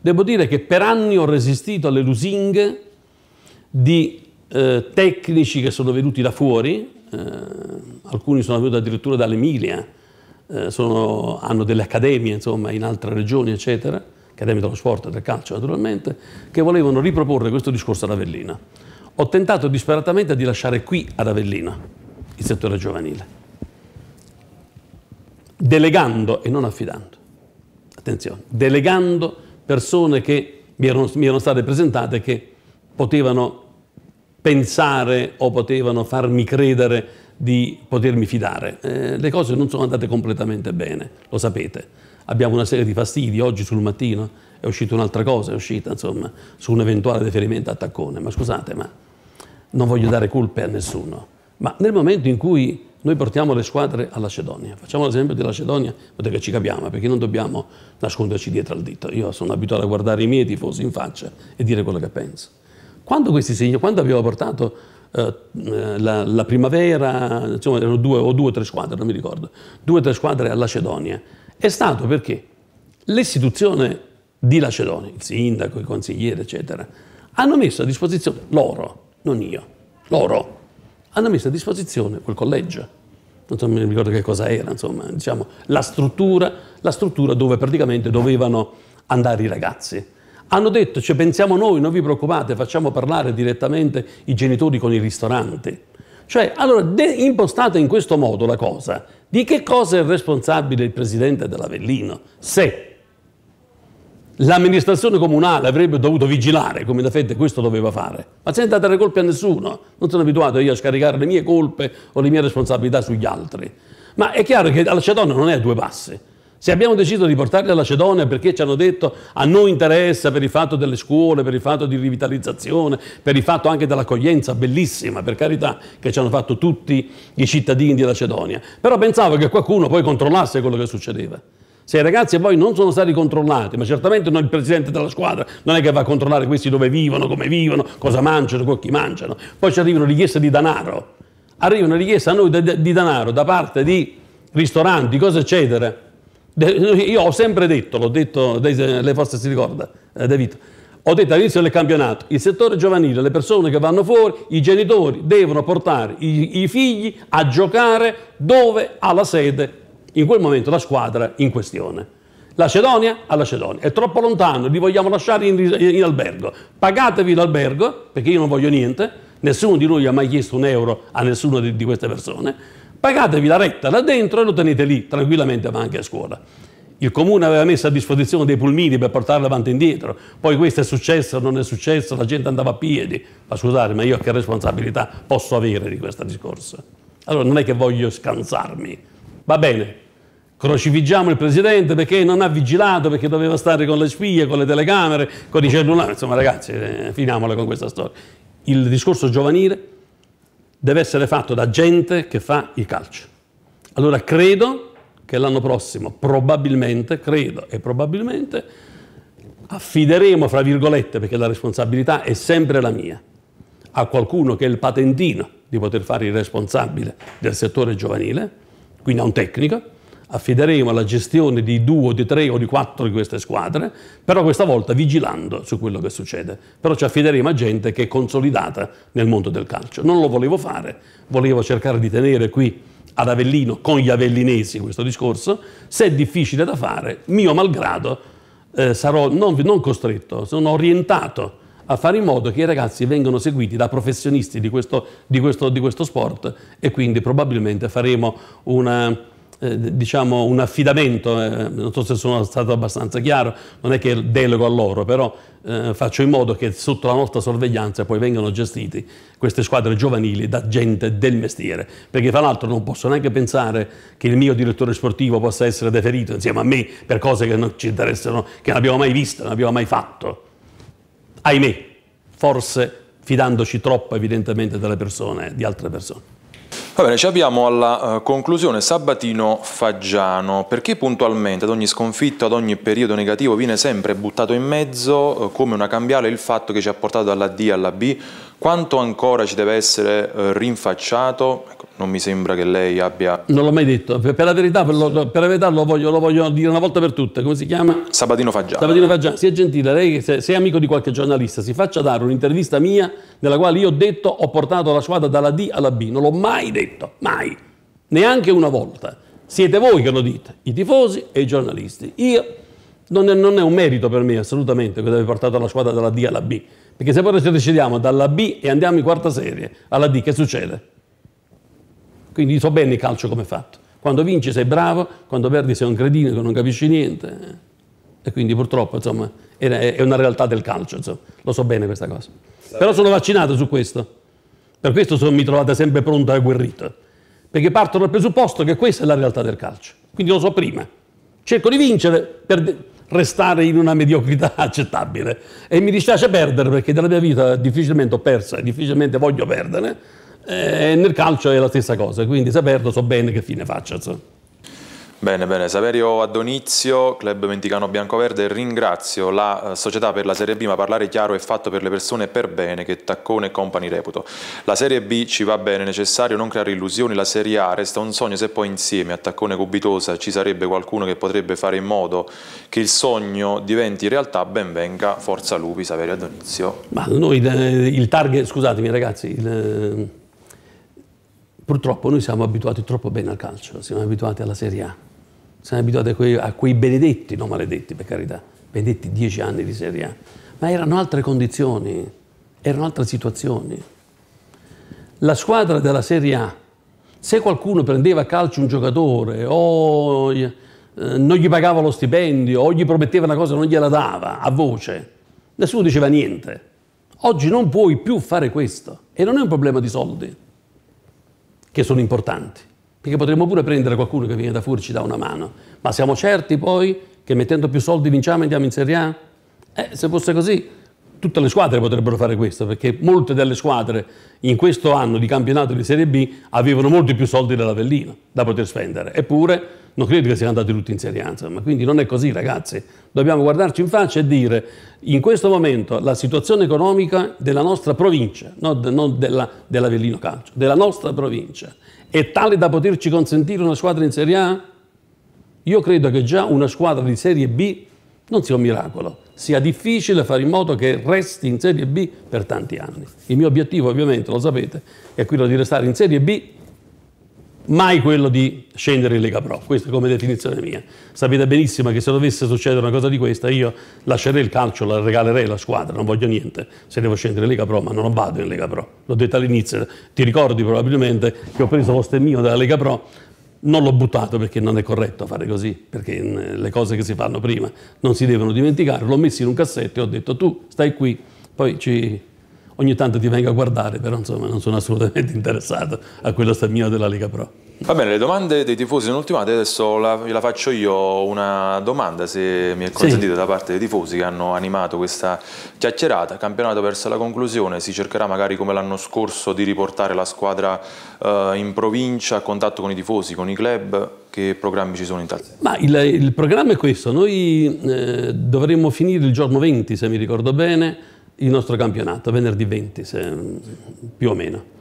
Devo dire che per anni ho resistito alle lusinghe di eh, tecnici che sono venuti da fuori, eh, alcuni sono venuti addirittura dall'Emilia, eh, sono, hanno delle accademie insomma, in altre regioni, eccetera, Accademia dello Sport e del Calcio naturalmente, che volevano riproporre questo discorso ad Avellina. Ho tentato disperatamente di lasciare qui ad Avellina il settore giovanile, delegando e non affidando. Attenzione, delegando persone che mi erano, mi erano state presentate che potevano pensare o potevano farmi credere di potermi fidare. Eh, le cose non sono andate completamente bene, lo sapete abbiamo una serie di fastidi, oggi sul mattino è uscita un'altra cosa, è uscita insomma, su un eventuale deferimento a taccone, ma scusate, ma non voglio dare colpe a nessuno, ma nel momento in cui noi portiamo le squadre alla Cedonia, facciamo l'esempio della Cedonia, perché ci capiamo, perché non dobbiamo nasconderci dietro al dito, io sono abituato a guardare i miei tifosi in faccia e dire quello che penso. Quando questi segni quando abbiamo portato eh, eh, la, la, primavera, insomma erano due o due o tre squadre, non mi ricordo, due o tre squadre alla Cedonia è stato perché l'istituzione di Lacerone, il sindaco, i consiglieri, eccetera, hanno messo a disposizione loro, non io, loro, hanno messo a disposizione quel collegio. Non so, mi ricordo che cosa era, insomma, diciamo, la struttura, la struttura dove praticamente dovevano andare i ragazzi. Hanno detto, ci cioè, pensiamo noi, non vi preoccupate, facciamo parlare direttamente i genitori con i ristoranti. Cioè, allora, impostata in questo modo la cosa, di che cosa è responsabile il presidente dell'Avellino se l'amministrazione comunale avrebbe dovuto vigilare, come da fede questo doveva fare, ma senza dare colpe a nessuno. Non sono abituato io a scaricare le mie colpe o le mie responsabilità sugli altri. Ma è chiaro che la Alcedone non è a due passi. Se abbiamo deciso di portarli alla Cedonia perché ci hanno detto a noi interessa per il fatto delle scuole, per il fatto di rivitalizzazione, per il fatto anche dell'accoglienza bellissima, per carità, che ci hanno fatto tutti i cittadini della Cedonia. Però pensavo che qualcuno poi controllasse quello che succedeva. Se i ragazzi poi non sono stati controllati, ma certamente non il presidente della squadra non è che va a controllare questi dove vivono, come vivono, cosa mangiano, con chi mangiano. Poi ci arrivano richieste di denaro. Arriva una richiesta a noi di denaro da parte di ristoranti, cose eccetera io ho sempre detto, l'ho detto, lei forse si ricorda, eh, David, ho detto all'inizio del campionato, il settore giovanile, le persone che vanno fuori, i genitori devono portare i, i figli a giocare dove ha la sede, in quel momento, la squadra in questione. La Cedonia alla Cedonia, è troppo lontano, li vogliamo lasciare in, in, albergo. Pagatevi l'albergo, perché io non voglio niente, nessuno di noi ha mai chiesto un euro a nessuna di, di queste persone Pagatevi la retta là dentro e lo tenete lì, tranquillamente ma anche a scuola. Il comune aveva messo a disposizione dei pulmini per portarlo avanti e indietro, poi questo è successo, non è successo, la gente andava a piedi. Ma scusate, ma io che responsabilità posso avere di questo discorso? Allora non è che voglio scansarmi. Va bene, crocifiggiamo il presidente perché non ha vigilato, perché doveva stare con le spie, con le telecamere, con i cellulari. Insomma ragazzi, eh, finiamola con questa storia. Il discorso giovanile deve essere fatto da gente che fa il calcio. Allora credo che l'anno prossimo probabilmente, credo e probabilmente, affideremo, fra virgolette, perché la responsabilità è sempre la mia, a qualcuno che è il patentino di poter fare il responsabile del settore giovanile, quindi a un tecnico, affideremo alla gestione di due o di tre o di quattro di queste squadre, però questa volta vigilando su quello che succede. Però ci affideremo a gente che è consolidata nel mondo del calcio. Non lo volevo fare, volevo cercare di tenere qui ad Avellino con gli avellinesi questo discorso. Se è difficile da fare, mio malgrado, eh, sarò non, non costretto, sono orientato a fare in modo che i ragazzi vengano seguiti da professionisti di questo, di questo, di questo sport e quindi probabilmente faremo una eh, diciamo un affidamento, eh, non so se sono stato abbastanza chiaro, non è che delego a loro, però eh, faccio in modo che sotto la nostra sorveglianza poi vengano gestiti queste squadre giovanili da gente del mestiere, perché tra l'altro non posso neanche pensare che il mio direttore sportivo possa essere deferito insieme a me per cose che non ci interessano, che non abbiamo mai visto, non abbiamo mai fatto. Ahimè, forse fidandoci troppo evidentemente delle persone, di altre persone. Va bene, ci avviamo alla eh, conclusione. Sabatino Faggiano, perché puntualmente ad ogni sconfitto, ad ogni periodo negativo viene sempre buttato in mezzo eh, come una cambiale il fatto che ci ha portato dalla D alla B? Quanto ancora ci deve essere eh, rinfacciato? Ecco, non mi sembra che lei abbia... Non l'ho mai detto, per la verità, per lo, per la verità lo, voglio, lo, voglio, dire una volta per tutte. Come si chiama? Sabatino Faggiano. Sabatino Faggiano, sia gentile, lei se, se è amico di qualche giornalista, si faccia dare un'intervista mia nella quale io ho detto ho portato la squadra dalla D alla B. Non l'ho mai detto detto, mai, neanche una volta. Siete voi che lo dite, i tifosi e i giornalisti. Io non è, non è un merito per me assolutamente quello di aver portato la squadra dalla D alla B, perché se poi ci decidiamo dalla B e andiamo in quarta serie alla D, che succede? Quindi so bene il calcio come è fatto. Quando vinci sei bravo, quando perdi sei un credino che non capisci niente. Eh. E quindi purtroppo, insomma, è una realtà del calcio, insomma. lo so bene questa cosa. Però sono vaccinato su questo. Per questo sono, mi trovate sempre pronto e agguerrito, perché partono dal presupposto che questa è la realtà del calcio. Quindi lo so prima. Cerco di vincere per restare in una mediocrità accettabile e mi dispiace perdere perché nella mia vita difficilmente ho perso e difficilmente voglio perdere. Eh, e nel calcio è la stessa cosa, quindi se perdo so bene che fine faccio. Bene, bene. Saverio Adonizio, Club Menticano Bianco Biancoverde, ringrazio la eh, società per la Serie B, ma parlare chiaro è fatto per le persone per bene, che Taccone e Company reputo. La Serie B ci va bene, è necessario non creare illusioni, la Serie A resta un sogno se poi insieme a Taccone Cubitosa ci sarebbe qualcuno che potrebbe fare in modo che il sogno diventi realtà, ben venga, forza Lupi, Saverio Adonizio. Ma noi, eh, il target, scusatemi ragazzi, il eh, Purtroppo noi siamo abituati troppo bene al calcio, siamo abituati alla Serie A, siamo abituati a quei, a quei benedetti, non maledetti per carità, benedetti dieci anni di Serie A, ma erano altre condizioni, erano altre situazioni. La squadra della Serie A, se qualcuno prendeva a calcio un giocatore o eh, non gli pagava lo stipendio o gli prometteva una cosa e non gliela dava a voce, nessuno diceva niente. Oggi non puoi più fare questo e non è un problema di soldi che sono importanti, perché potremmo pure prendere qualcuno che viene da fuori e ci dà una mano, ma siamo certi poi che mettendo più soldi vinciamo e andiamo in Serie A? Eh, se fosse così, tutte le squadre potrebbero fare questo, perché molte delle squadre in questo anno di campionato di Serie B avevano molti più soldi dell'Avellino da poter spendere, eppure non credo che siano andati tutti in Serie A, insomma. quindi non è così ragazzi, dobbiamo guardarci in faccia e dire in questo momento la situazione economica della nostra provincia, non, non della, dell'Avellino Calcio, della nostra provincia, è tale da poterci consentire una squadra in Serie A? Io credo che già una squadra di Serie B non sia un miracolo, sia difficile fare in modo che resti in Serie B per tanti anni. Il mio obiettivo ovviamente, lo sapete, è quello di restare in Serie B mai quello di scendere in Lega Pro, questa è come definizione mia. Sapete benissimo che se dovesse succedere una cosa di questa io lascerei il calcio, la regalerei la squadra, non voglio niente se devo scendere in Lega Pro, ma non vado in Lega Pro. L'ho detto all'inizio, ti ricordi probabilmente che ho preso lo stemmino della Lega Pro, non l'ho buttato perché non è corretto fare così, perché mm, le cose che si fanno prima non si devono dimenticare, l'ho messo in un cassetto e ho detto tu stai qui, poi ci ogni tanto ti vengo a guardare, però insomma non sono assolutamente interessato a quello stammino della Lega Pro. Va bene, le domande dei tifosi sono ultimate, adesso la, la faccio io una domanda, se mi è consentito, sì. da parte dei tifosi che hanno animato questa chiacchierata. Campionato verso la conclusione, si cercherà magari come l'anno scorso di riportare la squadra eh, in provincia a contatto con i tifosi, con i club? Che programmi ci sono in tal Ma il, il programma è questo, noi eh, dovremmo finire il giorno 20, se mi ricordo bene, il nostro campionato, venerdì 20 se, più o meno.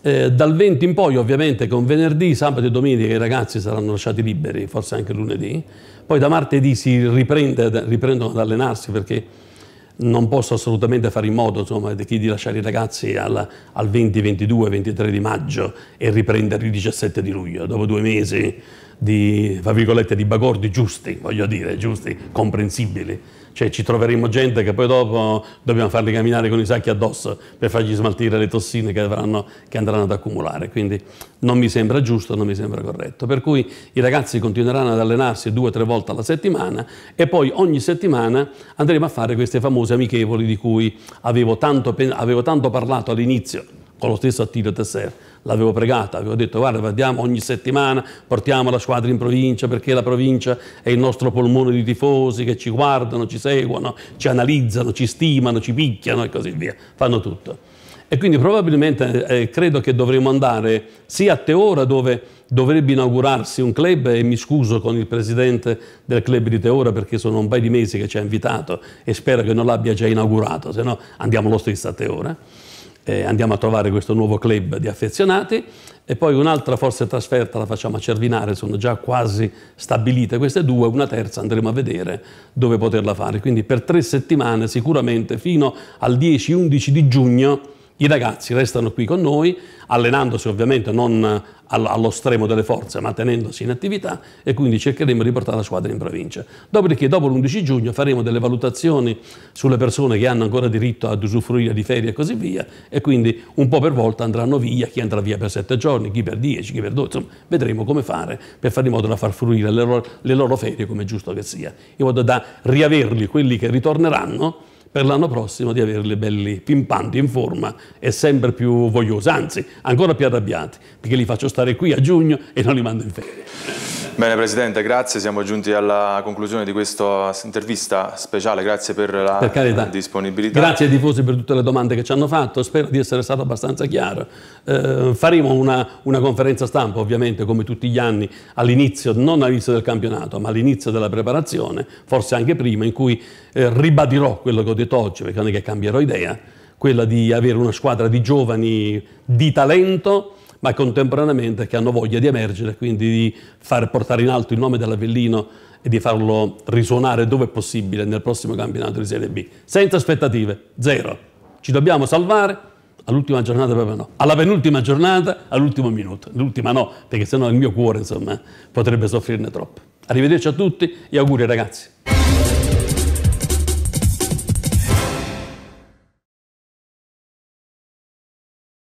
Eh, dal 20 in poi ovviamente con venerdì, sabato e domenica i ragazzi saranno lasciati liberi, forse anche lunedì, poi da martedì si riprende, riprendono ad allenarsi perché non posso assolutamente fare in modo insomma, di, lasciare i ragazzi al, al, 20, 22, 23 di maggio e riprenderli il 17 di luglio, dopo due mesi di, di bagordi giusti, voglio dire, giusti, comprensibili cioè ci troveremo gente che poi dopo dobbiamo farli camminare con i sacchi addosso per fargli smaltire le tossine che, avranno, che andranno ad accumulare. Quindi non mi sembra giusto, non mi sembra corretto. Per cui i ragazzi continueranno ad allenarsi due o tre volte alla settimana e poi ogni settimana andremo a fare queste famose amichevoli di cui avevo tanto, avevo tanto parlato all'inizio con lo stesso Attilio Tesser l'avevo pregata, avevo detto guarda andiamo ogni settimana, portiamo la squadra in provincia perché la provincia è il nostro polmone di tifosi che ci guardano, ci seguono, ci analizzano, ci stimano, ci picchiano e così via, fanno tutto. E quindi probabilmente eh, eh, credo che dovremmo andare sia a Teora dove dovrebbe inaugurarsi un club e mi scuso con il presidente del club di Teora perché sono un paio di mesi che ci ha invitato e spero che non l'abbia già inaugurato, se no andiamo lo stesso a Teora eh, andiamo a trovare questo nuovo club di affezionati e poi un'altra forse trasferta la facciamo a Cervinare, sono già quasi stabilite queste due, una terza andremo a vedere dove poterla fare. Quindi per tre settimane sicuramente fino al 10-11 di giugno i ragazzi restano qui con noi, allenandosi ovviamente non allo stremo delle forze, ma tenendosi in attività e quindi cercheremo di portare la squadra in provincia. Dopodiché dopo l'11 giugno faremo delle valutazioni sulle persone che hanno ancora diritto ad usufruire di ferie e così via e quindi un po' per volta andranno via, chi andrà via per 7 giorni, chi per 10, chi per 12, insomma vedremo come fare per fare in modo da far fruire le loro, le loro ferie come è giusto che sia, in modo da riaverli quelli che ritorneranno per l'anno prossimo di averli belli pimpanti, in forma e sempre più vogliosi, anzi ancora più arrabbiati, perché li faccio stare qui a giugno e non li mando in ferie. Bene Presidente, grazie. Siamo giunti alla conclusione di questa intervista speciale. Grazie per la per disponibilità. Grazie ai tifosi per tutte le domande che ci hanno fatto. Spero di essere stato abbastanza chiaro. Eh, faremo una, una, conferenza stampa ovviamente come tutti gli anni all'inizio, non all'inizio del campionato, ma all'inizio della preparazione, forse anche prima, in cui eh, ribadirò quello che ho detto oggi, perché non è che cambierò idea, quella di avere una squadra di giovani di talento ma contemporaneamente che hanno voglia di emergere, quindi di far portare in alto il nome dell'Avellino e di farlo risuonare dove è possibile nel prossimo campionato di Serie B. Senza aspettative, zero. Ci dobbiamo salvare all'ultima giornata proprio no, alla penultima giornata, all'ultimo minuto, l'ultima no, perché sennò il mio cuore insomma potrebbe soffrirne troppo. Arrivederci a tutti e auguri ragazzi.